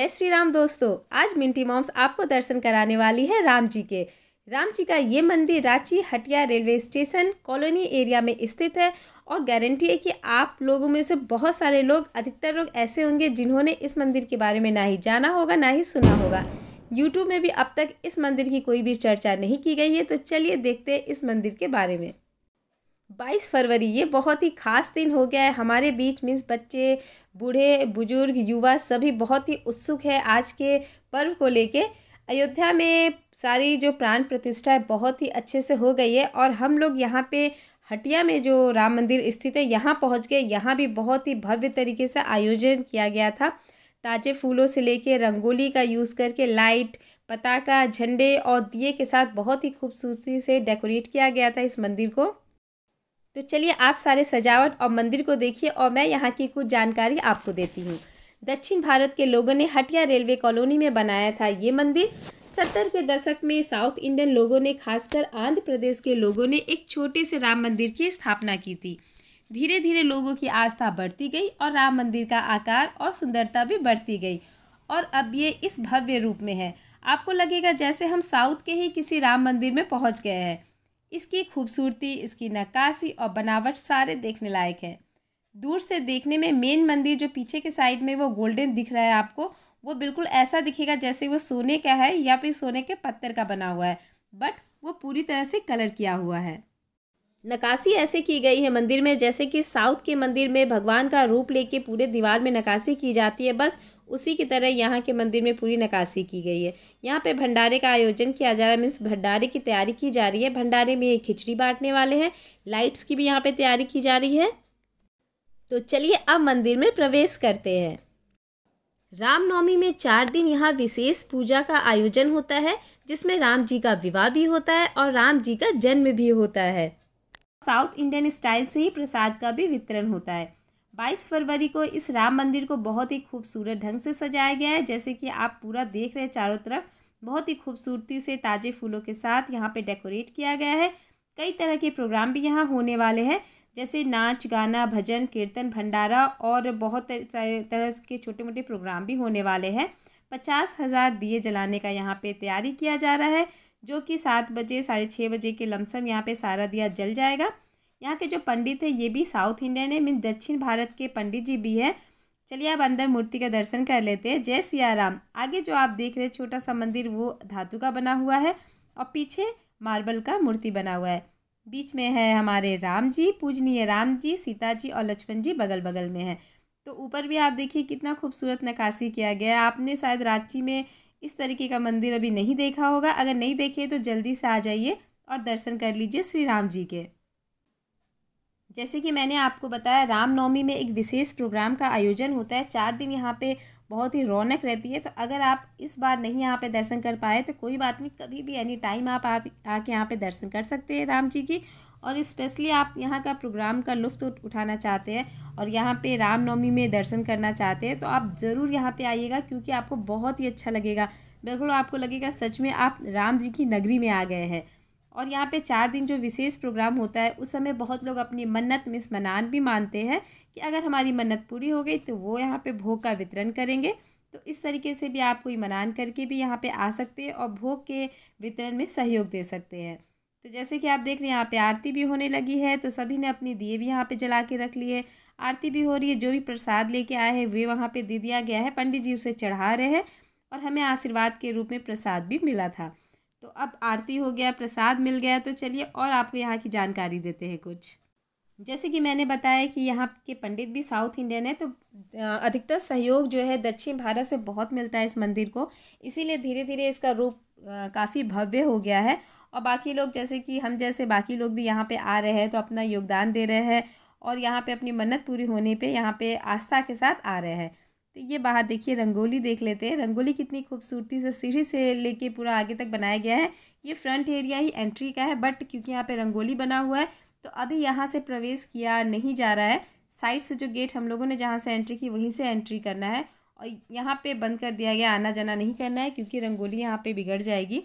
जय श्री राम दोस्तों आज मिंटी मॉम्स आपको दर्शन कराने वाली है राम जी के राम जी का ये मंदिर Ranchi Hatia railway station colony area में स्थित है और गारंटी है कि आप लोगों में से बहुत सारे लोग अधिकतर लोग ऐसे होंगे जिन्होंने इस मंदिर के बारे में ना ही जाना होगा ना ही सुना होगा यूट्यूब में भी अब तक इस मंदिर की कोई भी चर्चा नहीं की गई है तो चलिए देखते हैं इस मंदिर के बारे में बाईस फरवरी ये बहुत ही खास दिन हो गया है हमारे बीच मीन्स बच्चे बूढ़े बुजुर्ग युवा सभी बहुत ही उत्सुक है आज के पर्व को लेके अयोध्या में सारी जो प्राण प्रतिष्ठा है बहुत ही अच्छे से हो गई है और हम लोग यहाँ पे हटिया में जो राम मंदिर स्थित है यहाँ पहुँच गए यहाँ भी बहुत ही भव्य तरीके से आयोजन किया गया था ताज़े फूलों से लेके रंगोली का यूज़ करके लाइट पताका झंडे और दिए के साथ बहुत ही खूबसूरती से डेकोरेट किया गया था इस मंदिर को तो चलिए आप सारे सजावट और मंदिर को देखिए और मैं यहाँ की कुछ जानकारी आपको देती हूँ दक्षिण भारत के लोगों ने हटिया रेलवे कॉलोनी में बनाया था ये मंदिर सत्तर के दशक में साउथ इंडियन लोगों ने खासकर आंध्र प्रदेश के लोगों ने एक छोटे से राम मंदिर की स्थापना की थी धीरे धीरे लोगों की आस्था बढ़ती गई और राम मंदिर का आकार और सुंदरता भी बढ़ती गई और अब ये इस भव्य रूप में है आपको लगेगा जैसे हम साउथ के ही किसी राम मंदिर में पहुंच गए हैं इसकी खूबसूरती इसकी नक्काशी और बनावट सारे देखने लायक है दूर से देखने में मेन मंदिर जो पीछे के साइड में वो गोल्डन दिख रहा है आपको वो बिल्कुल ऐसा दिखेगा जैसे वो सोने का है या फिर सोने के पत्थर का बना हुआ है बट वो पूरी तरह से कलर किया हुआ है नकासी ऐसे की गई है मंदिर में जैसे कि साउथ के मंदिर में भगवान का रूप लेके पूरे दीवार में नकासी की जाती है बस उसी की तरह यहाँ के मंदिर में पूरी नकासी की गई है यहाँ पे भंडारे का आयोजन किया जा रहा है मीन्स भंडारे की तैयारी की जा रही है भंडारे में खिचड़ी बांटने वाले हैं लाइट्स की भी यहाँ पर तैयारी की जा रही है तो चलिए अब मंदिर में प्रवेश करते हैं रामनवमी में चार दिन यहाँ विशेष पूजा का आयोजन होता है जिसमें राम जी का विवाह भी होता है और राम जी का जन्म भी होता है साउथ इंडियन स्टाइल से ही प्रसाद का भी वितरण होता है 22 फरवरी को इस राम मंदिर को बहुत ही खूबसूरत ढंग से सजाया गया है जैसे कि आप पूरा देख रहे हैं चारों तरफ बहुत ही खूबसूरती से ताज़े फूलों के साथ यहाँ पे डेकोरेट किया गया है कई तरह के प्रोग्राम भी यहाँ होने वाले हैं जैसे नाच गाना भजन कीर्तन भंडारा और बहुत सारे तरह के छोटे मोटे प्रोग्राम भी होने वाले हैं पचास हज़ार दिए जलाने का यहाँ पे तैयारी किया जा रहा है जो कि सात बजे साढ़े छः बजे के लमसम यहाँ पे सारा दिया जल जाएगा यहाँ के जो पंडित है ये भी साउथ इंडियन है मीन दक्षिण भारत के पंडित जी भी है चलिए आप अंदर मूर्ति का दर्शन कर लेते हैं जय सियाराम आगे जो आप देख रहे हैं छोटा सा मंदिर वो धातु का बना हुआ है और पीछे मार्बल का मूर्ति बना हुआ है बीच में है हमारे राम जी पूजनीय राम जी सीता जी और लक्ष्मण जी बगल बगल में है तो ऊपर भी आप देखिए कितना खूबसूरत नक्काशी किया गया है आपने शायद रांची में इस तरीके का मंदिर अभी नहीं देखा होगा अगर नहीं देखे तो जल्दी से आ जाइए और दर्शन कर लीजिए श्री राम जी के जैसे कि मैंने आपको बताया रामनवमी में एक विशेष प्रोग्राम का आयोजन होता है चार दिन यहाँ पे बहुत ही रौनक रहती है तो अगर आप इस बार नहीं यहाँ पे दर्शन कर पाए तो कोई बात नहीं कभी भी एनी टाइम आप, आप आके यहाँ पे दर्शन कर सकते हैं राम जी की और स्पेशली आप यहाँ का प्रोग्राम का लुफ्त उठाना चाहते हैं और यहाँ पे रामनवमी में दर्शन करना चाहते हैं तो आप ज़रूर यहाँ पे आइएगा क्योंकि आपको बहुत ही अच्छा लगेगा बिल्कुल आपको लगेगा सच में आप राम जी की नगरी में आ गए हैं और यहाँ पे चार दिन जो विशेष प्रोग्राम होता है उस समय बहुत लोग अपनी मन्नत मिस मनान भी मानते हैं कि अगर हमारी मन्नत पूरी हो गई तो वो यहाँ पर भोग का वितरण करेंगे तो इस तरीके से भी आप कोई मनान करके भी यहाँ पर आ सकते हैं और भोग के वितरण में सहयोग दे सकते हैं तो जैसे कि आप देख रहे हैं यहाँ पे आरती भी होने लगी है तो सभी ने अपनी दिए भी यहाँ पे जला के रख लिए आरती भी हो रही है जो भी प्रसाद लेके आए हैं वे वहाँ पे दे दिया गया है पंडित जी उसे चढ़ा रहे हैं और हमें आशीर्वाद के रूप में प्रसाद भी मिला था तो अब आरती हो गया प्रसाद मिल गया तो चलिए और आपको यहाँ की जानकारी देते हैं कुछ जैसे कि मैंने बताया कि यहाँ के पंडित भी साउथ इंडियन है तो अधिकतर सहयोग जो है दक्षिण भारत से बहुत मिलता है इस मंदिर को इसीलिए धीरे धीरे इसका रूप काफ़ी भव्य हो गया है और बाकी लोग जैसे कि हम जैसे बाकी लोग भी यहाँ पे आ रहे हैं तो अपना योगदान दे रहे हैं और यहाँ पे अपनी मन्नत पूरी होने पे यहाँ पे आस्था के साथ आ रहे हैं तो ये बाहर देखिए रंगोली देख लेते हैं रंगोली कितनी खूबसूरती से सीढ़ी से लेके पूरा आगे तक बनाया गया है ये फ्रंट एरिया ही एंट्री का है बट क्योंकि यहाँ पे रंगोली बना हुआ है तो अभी यहाँ से प्रवेश किया नहीं जा रहा है साइड से जो गेट हम लोगों ने जहाँ से एंट्री की वहीं से एंट्री करना है और यहाँ पर बंद कर दिया गया आना जाना नहीं करना है क्योंकि रंगोली यहाँ पर बिगड़ जाएगी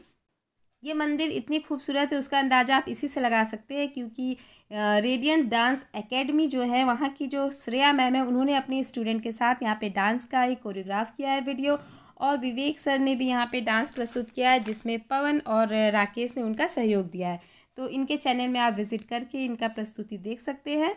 ये मंदिर इतनी खूबसूरत है उसका अंदाज़ा आप इसी से लगा सकते हैं क्योंकि रेडियंट डांस एकेडमी जो है वहाँ की जो श्रेया मैम है उन्होंने अपने स्टूडेंट के साथ यहाँ पे डांस का एक कोरियोग्राफ किया है वीडियो और विवेक सर ने भी यहाँ पे डांस प्रस्तुत किया है जिसमें पवन और राकेश ने उनका सहयोग दिया है तो इनके चैनल में आप विज़िट करके इनका प्रस्तुति देख सकते हैं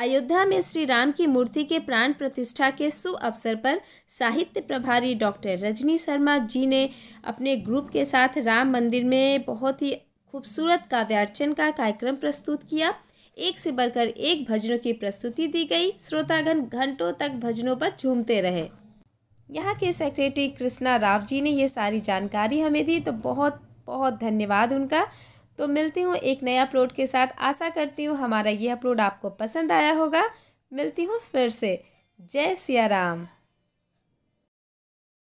अयोध्या में श्री राम की मूर्ति के प्राण प्रतिष्ठा के शुभ अवसर पर साहित्य प्रभारी डॉक्टर रजनी शर्मा जी ने अपने ग्रुप के साथ राम मंदिर में बहुत ही खूबसूरत काव्यार्चन का कार्यक्रम प्रस्तुत किया एक से बढ़कर एक भजनों की प्रस्तुति दी गई श्रोतागण घंटों तक भजनों पर झूमते रहे यहाँ के सेक्रेटरी कृष्णा राव जी ने ये सारी जानकारी हमें दी तो बहुत बहुत धन्यवाद उनका तो मिलती हूँ एक नया अपलोड के साथ आशा करती हूँ हमारा ये अपलोड आपको पसंद आया होगा मिलती हूँ फिर से जय सिया राम